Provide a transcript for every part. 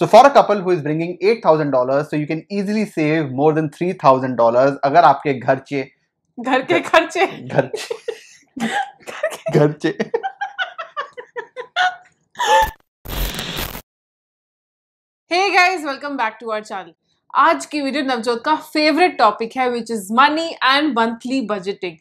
So for a couple who is bringing $8,000, so you can easily save more than $3,000 अगर आपके घर चे घर के खर्चे घर घर चे Hey guys, welcome back to our channel. आज की वीडियो नवजोत का फेवरेट टॉपिक है which is money and monthly budgeting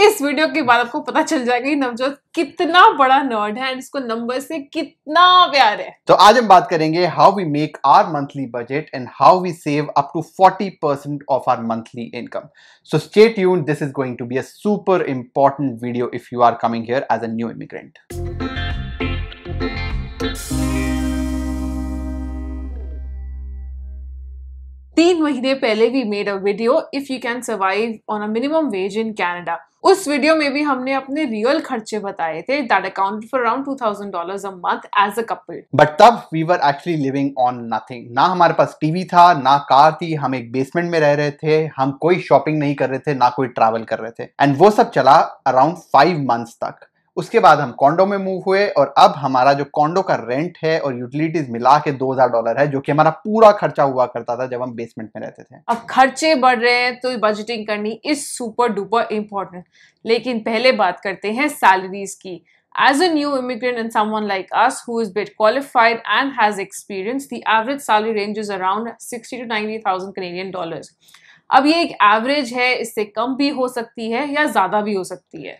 इस वीडियो के बाद आपको पता चल जाएगा कि नवजोत कितना बड़ा नर्ड है इसको नंबर से कितना प्यार है तो आज हम बात करेंगे how we make our monthly budget and how we save up to 40 percent of our monthly income so stay tuned this is going to be a super important video if you are coming here as a new immigrant तीन महीने पहले we made a video if you can survive on a minimum wage in Canada उस video में भी हमने अपने real खर्चे बताए थे that account for around two thousand dollar a month as a couple but तब we were actually living on nothing ना हमारे पास टीवी था ना कार थी हम एक बेसमेंट में रह रहे थे हम कोई शॉपिंग नहीं कर रहे थे ना कोई ट्रैवल कर रहे थे एंड वो सब चला अराउंड फाइव मंथ्स तक उसके बाद हम कॉन्डो में मूव हुए और अब हमारा जो कॉन्डो का रेंट है और यूटिलिटीज मिला के दो हजार डॉलर है जो कि हमारा पूरा खर्चा हुआ करता था जब हम बेसमेंट में रहते थे अब खर्चे बढ़ रहे हैं तो बजटिंग करनी इज सुपर डुपर इम्पोर्टेंट लेकिन पहले बात करते हैं सैलरीज की As a new immigrant and someone like us who is bit qualified and has experience, the average salary range is around 60 to 90,000 Canadian dollars. अब ये एक एवरेज है इससे कम भी हो सकती है या ज्यादा भी हो सकती है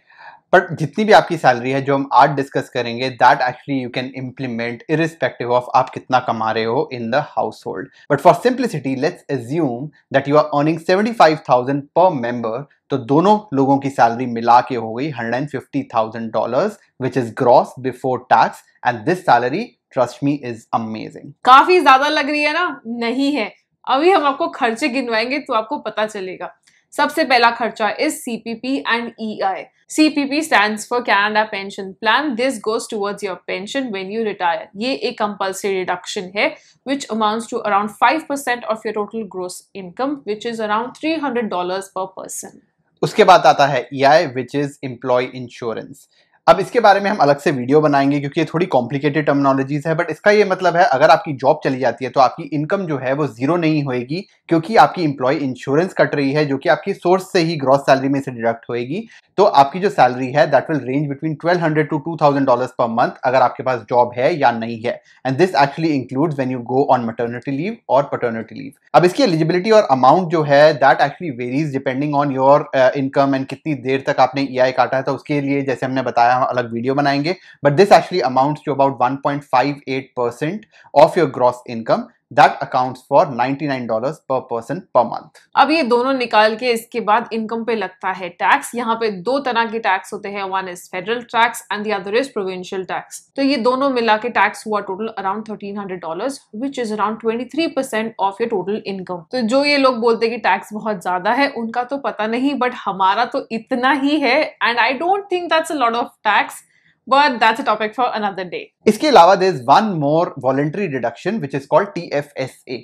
बट जितनी भी आपकी सैलरी है जो हम आज डिस्कस करेंगे that actually you can implement irrespective of आप कितना कमा रहे हो in the household but for simplicity let's assume that you are earning seventy five thousand per member तो दोनों लोगों की सैलरी मिला के हो गई hundred and fifty thousand dollar which is gross before tax and this salary trust me is amazing काफी ज्यादा लग रही है ना नहीं है अभी हम आपको खर्चे गिनवाएंगे तो आपको पता चलेगा सबसे पहला खर्चा is CPP and E I CPP stands for Canada Pension Plan. This goes towards your pension when you retire. ये एक compulsory deduction है which amounts to around 5% of your total gross income which is around $300 per person. उसके बाद आता है EI which is Employee Insurance. अब इसके बारे में हम अलग से वीडियो बनाएंगे क्योंकि ये थोड़ी कॉम्प्लिकेटेड टर्मिनोलॉजीज है बट इसका ये मतलब है अगर आपकी जॉब चली जाती है तो आपकी इनकम जो है वो जीरो नहीं होएगी क्योंकि आपकी इंप्लॉय इंश्योरेंस कट रही है जो कि आपकी सोर्स से ही ग्रॉस सैलरी में से डिडक्ट होएगी तो आपकी जो सैलरी है that will range between twelve hundred to two thousand dollar per month अगर आपके पास जॉब है या नहीं है and this actually include when you go on maternity leave और पटर्निटी लीव अब इसकी एलिजिबिलिटी और अमाउंट जो है that actually varies depending on your income and कितनी देर तक आपने ई e काटा था तो उसके लिए जैसे हमने बताया बताया हम अलग वीडियो बनाएंगे but this actually amount to about 1.58 percent of your gross income that account for 99 nine dollar per person per month अब ये दोनों निकाल के इसके बाद इनकम पे लगता है टैक्स यहाँ पे दो तरह के टैक्स होते हैं one is federal tax and the other is provincial tax तो ये दोनों मिला के टैक्स हुआ total around thirteen hundred dollar which is around twenty three percent of ये टोटल इनकम तो जो ये लोग बोलते हैं कि टैक्स बहुत ज्यादा है उनका तो पता नहीं बट हमारा तो इतना ही है and I don't think that's a lot of tax But that's a topic for another day. इसके अलावा there's one more voluntary deduction which is called TFSA,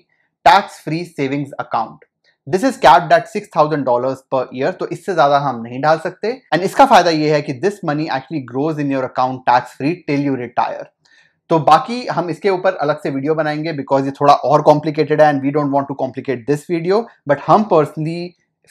Tax Free Savings Account. This is capped at six thousand dollar per year तो इससे ज्यादा हम नहीं डाल सकते And इसका फायदा ये है कि this money actually grows in your account tax free till you retire. तो बाकी हम इसके ऊपर अलग से वीडियो बनाएंगे बिकॉज ये थोड़ा और कॉम्प्लिकेटेड है and we don't want to complicate this video but हम personally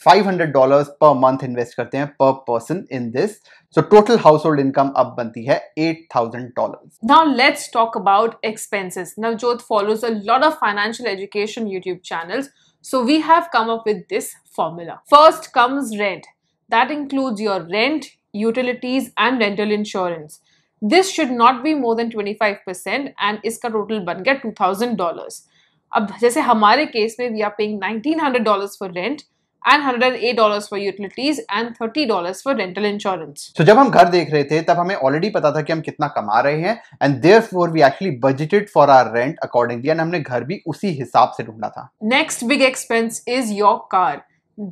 500 dollars per month invest करते हैं per person in this so total household income अब बनती है 8000 dollars now let's talk about expenses Navjot follows a of financial education YouTube channels so we have come up with this formula first comes rent that includes your rent utilities and rental insurance this should not be more than 25% and इसका total बन गया to thousand dollar अब जैसे हमारे case में we are paying 1900 dollars for rent and hundred for for utilities and thirty dollars for rental insurance जब हम घर देख रहे थे तब हमें ऑलरेडी पता था कि हम कितना कमा रहे हैं and therefore we actually budgeted for our rent accordingly and हमने घर भी उसी हिसाब से ढूंढा था next big expense is your car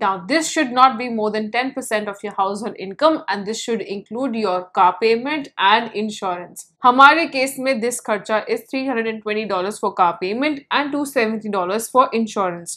Now, this should not be more than 10% of your household income, and this should include your car payment and insurance. हमारे case में दिस खर्चा is $320 for car payment and $270 for insurance.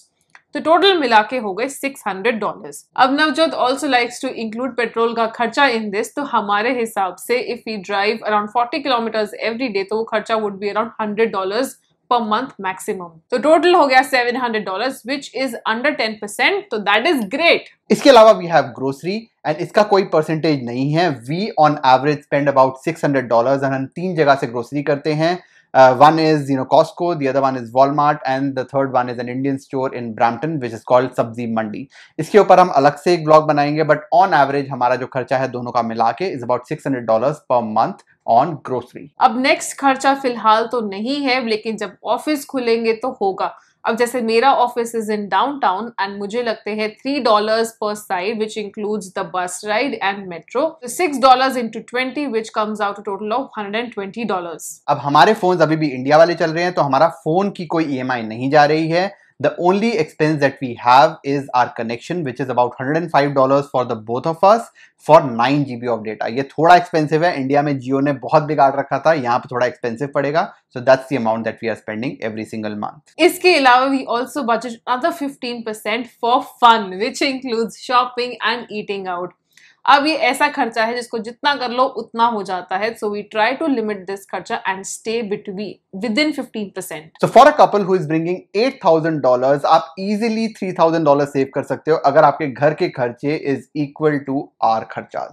तो total मिला के हो गए six hundred dollar अब Navjot also likes to include petrol का खर्चा इन दिस तो हमारे हिसाब से if you drive around forty kilometre every day तो वो खर्चा would be around hundred dollar per month maximum तो टोटल हो गया seven hundred dollar which is under ten percent तो दैट इज ग्रेट इसके अलावा वी हैव ग्रोसरी एंड इसका कोई परसेंटेज नहीं है. We on average about six hundred dollar हम तीन जगह से ग्रोसरी करते हैं. Uh, one is you know Costco, the other one is Walmart, and the third one is an Indian store in Brampton, which is called Sabzi Mandi. इसके ऊपर हम अलग से एक ब्लॉग बनाएंगे but on average हमारा जो खर्चा है दोनों का मिला के is about six hundred dollar per month on grocery अब नेक्स्ट खर्चा फिलहाल तो नहीं है लेकिन जब ऑफिस खुलेंगे तो होगा अब जैसे मेरा office is in downtown and मुझे लगते हैं three dollars per side which includes the bus ride and metro six dollars into twenty which comes out total of hundred and twenty dollar अब हमारे फोन अभी भी India वाले चल रहे हैं तो हमारा फोन की कोई ई e नहीं जा रही है the only expense that we have is our connection which is about $105 dollars for the both of us for 9 GB of data ye thoda expensive है इंडिया में जियो ने बहुत बिगाड़ rakha tha yahan pe thoda expensive padega so that's the amount that we are spending every single month iske ilawa we also budget another 15% for fun which includes shopping and eating out अब ये ऐसा खर्चा है जिसको जितना कर लो उतना हो जाता है so we try to limit this खर्चा and stay between within fifteen percent so for a couple who is bringing eight thousand dollar आप easily three thousand dollar save कर सकते हो अगर आपके घर के खर्चे इज इक्वल टू आर खर्चा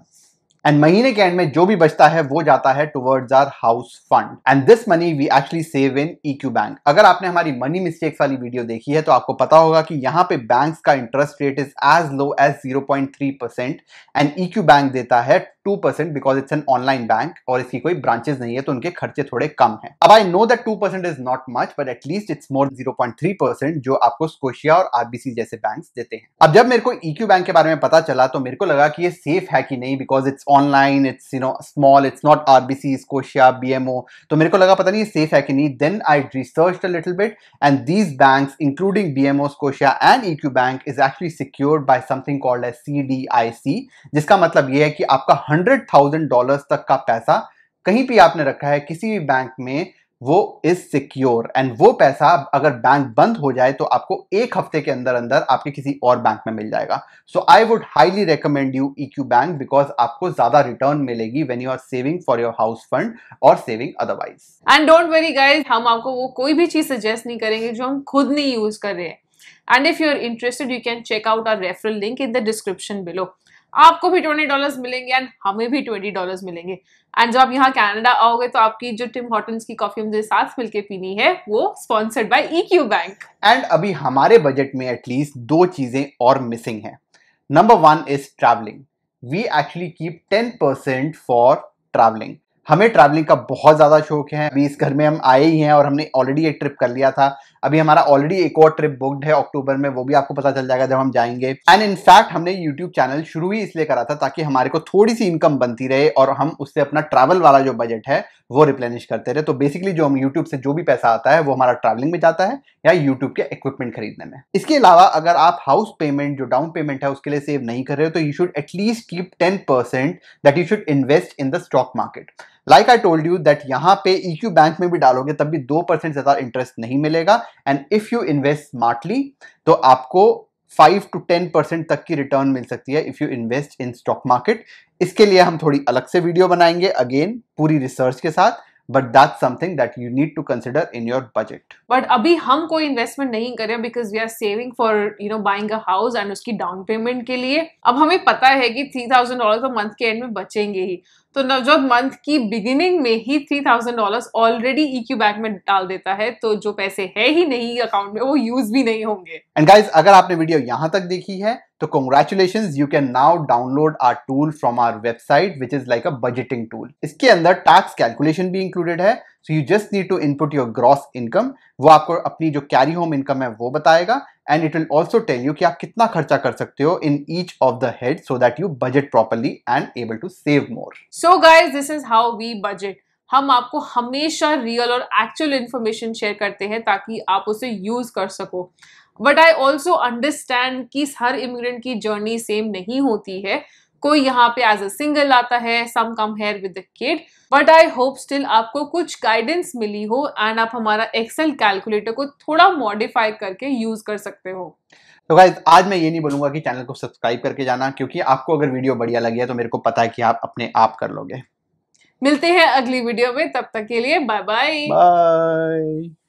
एंड महीने के एंड में जो भी बचता है वो जाता है towards our house fund and this money we actually save in EQ bank अगर आपने हमारी मनी मिस्टेक्स वाली वीडियो देखी है तो आपको पता होगा कि यहाँ पे बैंक्स का interest rate is as low as 0.3 percent and EQ bank देता है two percent because it's an online bank और इसकी कोई ब्रांचेस नहीं है तो उनके खर्चे थोड़े कम है अब I know that two percent is not much but at least it's more zero point three percent जो आपको स्कोशिया और आरबीसी जैसे बैंक देते हैं अब जब मेरे को ईक्यू e बैंक के बारे में पता चला तो मेरे को लगा कि ये सेफ है कि नहीं because it's online it's you know small it's not R B C Scotia B M O तो मेरे को लगा पता नहीं सेफ है कि नहीं then I research a little bit and these bank including B M O Scotia and E Q bank is actually secured by something called as C D I C जिसका मतलब ये है कि आपका हंड्रेड थाउजेंड डॉलर्स तक का पैसा कहीं भी आपने रखा है किसी भी बैंक में वो इज सिक्योर एंड वो पैसा अगर बैंक बंद हो जाए तो आपको एक हफ्ते के अंदर अंदर आपके किसी और बैंक में मिल जाएगा so I would highly recommend you E bank because आपको ज्यादा रिटर्न मिलेगी when you are saving for your house fund और saving otherwise and don't worry guys हम आपको वो कोई भी चीज सजेस्ट नहीं करेंगे जो हम खुद नहीं यूज कर रहे हैं and if you are interested you can check out our referral link in the description below आपको भी ट्वेंटी डॉलर्स मिलेंगे एंड हमें भी ट्वेंटी डॉलर्स मिलेंगे एंड जब आप यहाँ कनाडा आओगे तो आपकी जो टिम हॉटन्स की कॉफी मुझे साथ मिलकर पीनी है वो sponsored by EQ bank and अभी हमारे बजट में एटलीस्ट दो चीजें और मिसिंग है number one is travelling we actually keep ten percent for travelling हमें ट्रैवलिंग का बहुत ज़्यादा शौक है अभी इस घर में हम आए ही हैं और हमने ऑलरेडी एक ट्रिप कर लिया था अभी हमारा ऑलरेडी एक और ट्रिप बुक्ड है अक्टूबर में वो भी आपको पता चल जाएगा जब हम जाएंगे एंड इनफैक्ट हमने यूट्यूब चैनल शुरू ही इसलिए करा था ताकि हमारे को थोड़ी सी इनकम बनती रहे और हम उससे अपना ट्रैवल वाला जो बजट है वो रिप्लेनिश करते रहे तो बेसिकली जो हम यूट्यूब से जो भी पैसा आता है वो हमारा ट्रैवलिंग में जाता है या यूट्यूब के इक्विपमेंट खरीदने में इसके अलावा अगर आप हाउस पेमेंट जो डाउन पेमेंट है उसके लिए सेव नहीं कर रहे हो तो you should at least keep ten percent that you should invest in the stock market like I told you that यहाँ पे ई e बैंक में भी डालोगे तब भी दो परसेंट से ज़्यादा इंटरेस्ट नहीं मिलेगा and if you invest smartly तो आपको फाइव टू टेन परसेंट तक की रिटर्न मिल सकती है if you invest in stock market इसके लिए हम थोड़ी अलग से वीडियो बनाएंगे अगेन पूरी रिसर्च के साथ but that something that you need to consider in your budget but अभी हम कोई इन्वेस्टमेंट नहीं करें because we are saving for you know buying a house and उसकी डाउन पेमेंट के लिए अब हमें पता है कि थ्री थाउजेंड डॉलर तो मंथ के एंड में बचेंगे ही तो नवजोत मंथ की बिगिनिंग में ही three thousand dollar already EQ bank में डाल देता है तो जो पैसे है ही नहीं अकाउंट में वो यूज भी नहीं होंगे एंड गाइज अगर आपने वीडियो यहाँ तक देखी है तो congratulation you can now download our tool from our website which is like a budgeting tool इसके अंदर टैक्स कैलकुलेशन भी इंक्लूडेड है so you just need to input your gross income वो आपको अपनी जो कैरी होम इनकम है वो बताएगा and it will also tell you कि आप कितना खर्चा कर सकते हो in each of the head so that you budget properly and able to save more so guys this is how we budget हम आपको हमेशा रियल और एक्चुअल इन्फॉर्मेशन शेयर करते हैं ताकि आप उसे यूज कर सको बट आई ऑल्सो अंडरस्टैंड कि हर इमिग्रेंट की जर्नी सेम नहीं होती है कोई यहाँ पे एज अ सिंगल आता है some come here with kid but I hope still आपको कुछ गाइडेंस मिली हो एंड आप हमारा एक्सेल कैलकुलेटर को थोड़ा मॉडिफाई करके यूज कर सकते हो तो गाइज आज मैं ये नहीं बोलूंगा कि चैनल को सब्सक्राइब करके जाना क्योंकि आपको अगर वीडियो बढ़िया लगी है तो मेरे को पता है कि आप अपने आप कर लोगे मिलते हैं अगली वीडियो में तब तक के लिए बाय बाय बाय